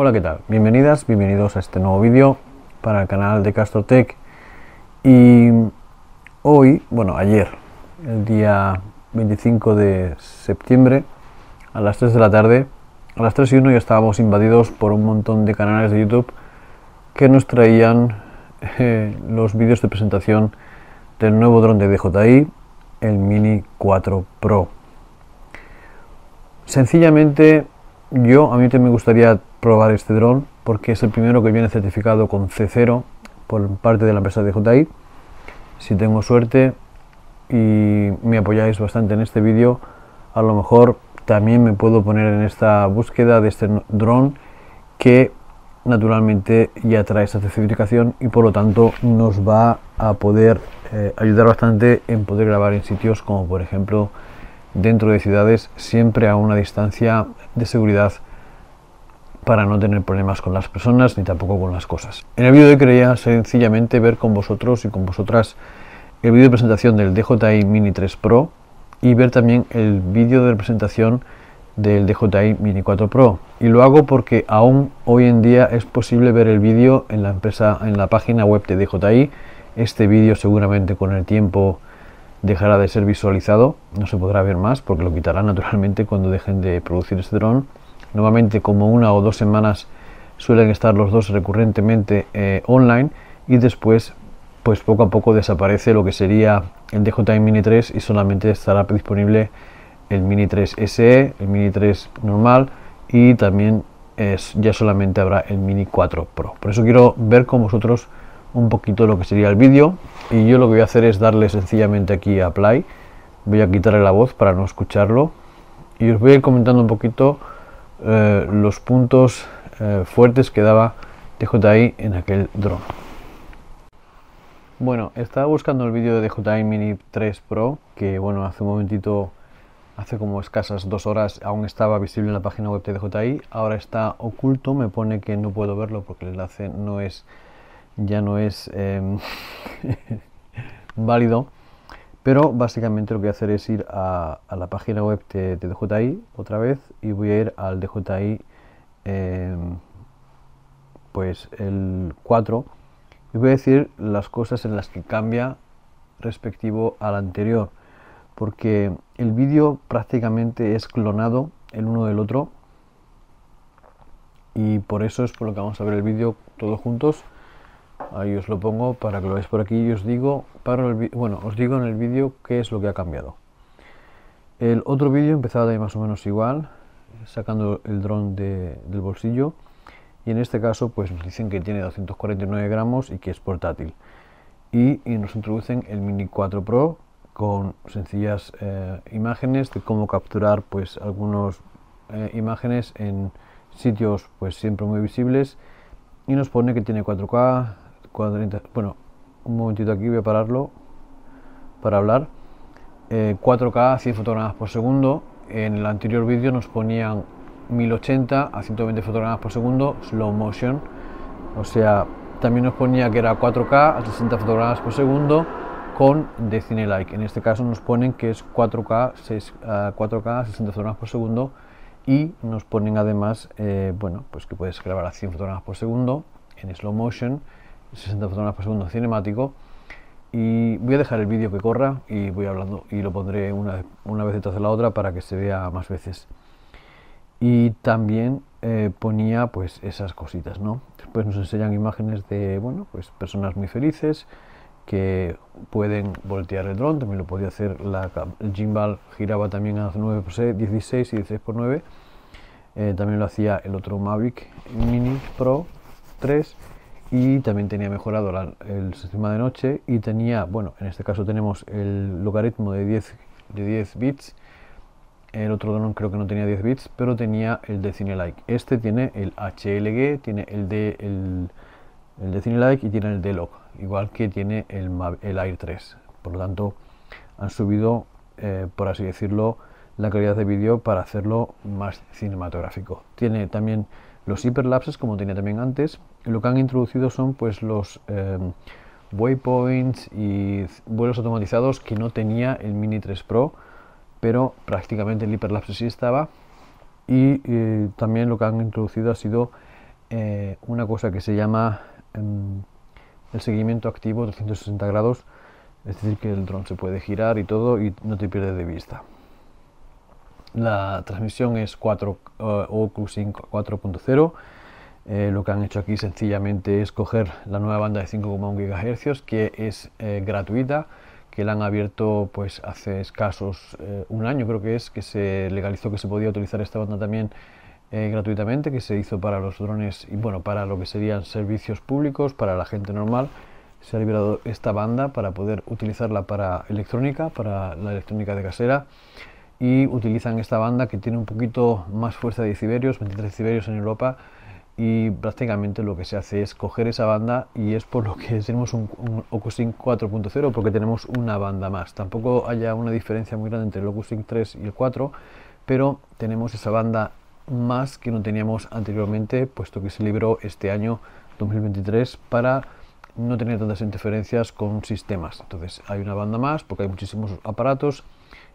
Hola, ¿qué tal? Bienvenidas, bienvenidos a este nuevo vídeo para el canal de Tech y hoy, bueno, ayer, el día 25 de septiembre a las 3 de la tarde, a las 3 y 1 ya estábamos invadidos por un montón de canales de YouTube que nos traían eh, los vídeos de presentación del nuevo dron de DJI, el Mini 4 Pro. Sencillamente yo, a mí también me gustaría probar este dron porque es el primero que viene certificado con C0 por parte de la empresa DJI. Si tengo suerte y me apoyáis bastante en este vídeo, a lo mejor también me puedo poner en esta búsqueda de este dron que naturalmente ya trae esta certificación y por lo tanto nos va a poder eh, ayudar bastante en poder grabar en sitios como por ejemplo dentro de ciudades siempre a una distancia de seguridad para no tener problemas con las personas ni tampoco con las cosas. En el vídeo de hoy quería sencillamente ver con vosotros y con vosotras el vídeo de presentación del DJI Mini 3 Pro y ver también el vídeo de presentación del DJI Mini 4 Pro. Y lo hago porque aún hoy en día es posible ver el vídeo en la empresa, en la página web de DJI. Este vídeo seguramente con el tiempo dejará de ser visualizado, no se podrá ver más porque lo quitará naturalmente cuando dejen de producir este dron. nuevamente como una o dos semanas suelen estar los dos recurrentemente eh, online y después pues poco a poco desaparece lo que sería el DJI Mini 3 y solamente estará disponible el Mini 3 SE, el Mini 3 normal y también es, ya solamente habrá el Mini 4 Pro. Por eso quiero ver con vosotros un poquito lo que sería el vídeo y yo lo que voy a hacer es darle sencillamente aquí a play voy a quitarle la voz para no escucharlo y os voy a ir comentando un poquito eh, los puntos eh, fuertes que daba DJI en aquel drone bueno, estaba buscando el vídeo de DJI Mini 3 Pro que bueno, hace un momentito hace como escasas dos horas aún estaba visible en la página web de DJI, ahora está oculto, me pone que no puedo verlo porque el enlace no es ya no es em, válido. Pero básicamente lo que voy a hacer es ir a, la página web de, DJI otra vez y voy a ir al DJI em, pues el 4 y voy a decir las cosas en las que cambia respectivo al anterior porque el vídeo prácticamente es clonado el uno del otro y por eso es por lo que vamos a ver el vídeo todos juntos Ahí os lo pongo para que lo veáis por aquí y os digo, para bueno, os digo en el vídeo qué es lo que ha cambiado. El otro vídeo empezaba ahí más o menos igual, sacando el dron del bolsillo. Y en este caso pues nos dicen que tiene 249 gramos y que es portátil. Y, nos introducen el Mini 4 Pro con sencillas eh, imágenes de cómo capturar pues algunas eh, imágenes en sitios pues siempre muy visibles y nos pone que tiene 4K, bueno, un momentito aquí, voy a pararlo para hablar. 4K a 100 fotogramas por segundo. En el anterior vídeo nos ponían 1080 a 120 fotogramas por segundo, slow motion. O sea, también nos ponía que era 4K a 60 fotogramas por segundo con de cine like. En este caso nos ponen que es 4K, eh, a 4K 60 fotogramas por segundo y nos ponen además, eh, bueno, pues que puedes grabar a 100 fotogramas por segundo en slow motion 60 fotogramas por segundo cinemático. Y voy a dejar el vídeo que corra y voy hablando y lo pondré una, una vez detrás de la otra para que se vea más veces. Y también eh, ponía pues esas cositas, ¿no? Después nos enseñan imágenes de, bueno, pues personas muy felices que pueden voltear el dron, también lo podía hacer la, el gimbal giraba también a 9 por 16 y 16 por 9 eh, también lo hacía el otro Mavic Mini Pro 3 y también tenía mejorado el sistema de noche y tenía, bueno, en este caso tenemos el logaritmo de 10, de 10 bits, el otro drone creo que no tenía 10 bits, pero tenía el de CineLike. Este tiene el HLG, tiene el de, el, el CineLike y tiene el de Log, igual que tiene el, el Air 3. Por lo tanto, han subido, eh, por así decirlo, la calidad de vídeo para hacerlo más cinematográfico. Tiene también los hiperlapses como tenía también antes, lo que han introducido son pues los em, waypoints y vuelos automatizados que no tenía el Mini 3 Pro, pero prácticamente el hiperlapse sí estaba. Y eh, también lo que han introducido ha sido eh, una cosa que se llama em, el seguimiento activo 360 grados, es decir, que el dron se puede girar y todo y no te pierdes de vista. La transmisión es 4 uh, 4.0 eh, lo que han hecho aquí sencillamente es coger la nueva banda de 5,1 GHz que es eh, gratuita, que la han abierto pues hace escasos eh, un año creo que es, que se legalizó que se podía utilizar esta banda también gratuitamente, que se hizo para los drones y bueno, para lo que serían servicios públicos, para la gente normal. Se ha liberado esta banda para poder utilizarla para electrónica, para la electrónica de casera y utilizan esta banda que tiene un poquito más fuerza de decibelios, 23 decibelios en Europa, y prácticamente lo que se hace es coger esa banda y es por lo que tenemos un, OcuSync 4.0 porque tenemos una banda más. Tampoco haya una diferencia muy grande entre el OcuSync 3 y el 4, pero tenemos esa banda más que no teníamos anteriormente, puesto que se libró este año 2023 para no tener tantas interferencias con sistemas. Entonces hay una banda más porque hay muchísimos aparatos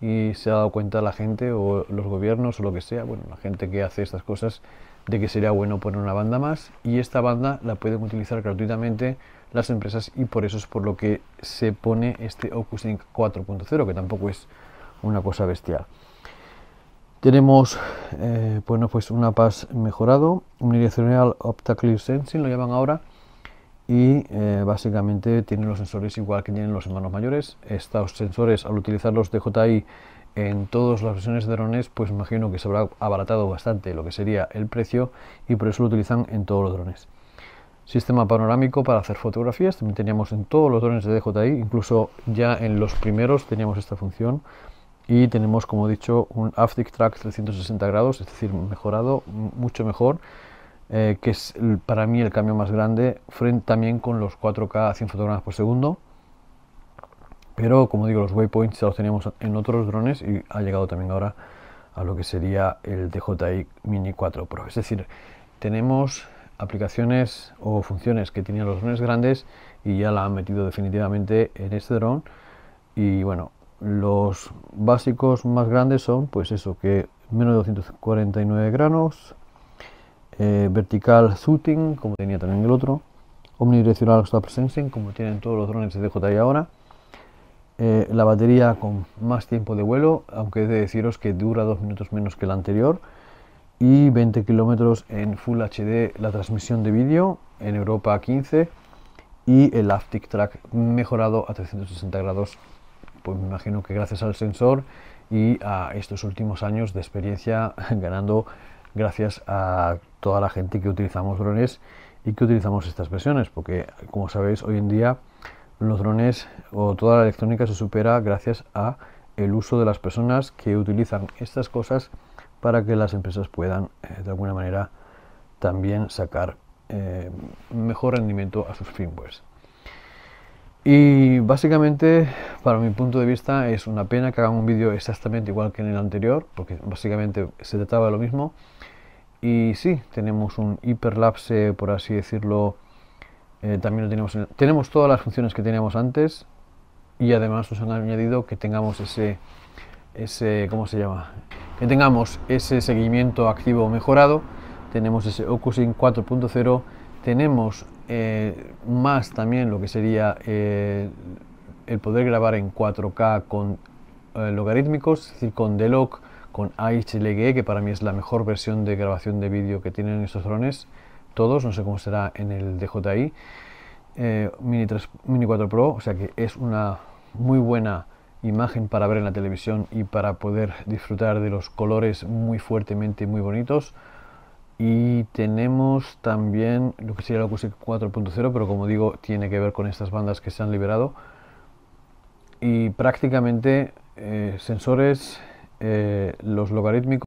y se ha dado cuenta la gente o los gobiernos o lo que sea, bueno, la gente que hace estas cosas de que sería bueno poner una banda más y esta banda la pueden utilizar gratuitamente las empresas y por eso es por lo que se pone este OcuSync 4.0 que tampoco es una cosa bestial. Tenemos eh, bueno, pues una PAS mejorado, un unidireccional optaclear sensing lo llaman ahora y eh, básicamente tienen los sensores igual que tienen los hermanos mayores. Estos sensores al utilizarlos de DJI en todas las versiones de drones, pues imagino que se habrá abaratado bastante lo que sería el precio y por eso lo utilizan en todos los drones. Sistema panorámico para hacer fotografías, también teníamos en todos los drones de DJI, incluso ya en los primeros teníamos esta función y tenemos, como he dicho, un Aftic Track 360 grados, es decir, mejorado, mucho mejor, eh, que es para mí el cambio más grande, frente también con los 4K a 100 fotogramas por segundo pero como digo, los waypoints ya los teníamos en otros drones y ha llegado también ahora a lo que sería el DJI Mini 4 Pro. Es decir, tenemos aplicaciones o funciones que tenían los drones grandes y ya la han metido definitivamente en este drone Y bueno, los básicos más grandes son pues eso, que menos de 249 granos, eh, vertical shooting, como tenía también el otro, omnidireccional stop sensing, como tienen todos los drones de DJI ahora, eh, la batería con más tiempo de vuelo, aunque he de deciros que dura dos minutos menos que la anterior, y 20 kilómetros en Full HD la transmisión de vídeo, en Europa 15, y el Aptic Track mejorado a 360 grados, pues me imagino que gracias al sensor y a estos últimos años de experiencia ganando gracias a toda la gente que utilizamos drones y que utilizamos estas versiones, porque como sabéis hoy en día los drones o toda la electrónica se supera gracias a el uso de las personas que utilizan estas cosas para que las empresas puedan eh, de alguna manera también sacar eh, mejor rendimiento a sus firmware Y básicamente, para mi punto de vista, es una pena que hagan un vídeo exactamente igual que en el anterior, porque básicamente se trataba de lo mismo. Y sí, tenemos un hiperlapse, por así decirlo, eh, también tenemos, todas las funciones que teníamos antes y además nos han añadido que tengamos ese, ese ¿cómo se llama? Que tengamos ese seguimiento activo mejorado, tenemos ese OcuSync 4.0, tenemos eh, más también lo que sería eh, el poder grabar en 4K con logarítmicos, es decir, con Delog, con AHLGE que para mí es la mejor versión de grabación de vídeo que tienen estos drones todos, no sé cómo será en el DJI, eh, Mini, 3, Mini 4 Pro, o sea que es una muy buena imagen para ver en la televisión y para poder disfrutar de los colores muy fuertemente, muy bonitos. Y tenemos también lo que sería la acoustic 4.0, pero como digo, tiene que ver con estas bandas que se han liberado. Y prácticamente eh, sensores, eh, los logarítmicos.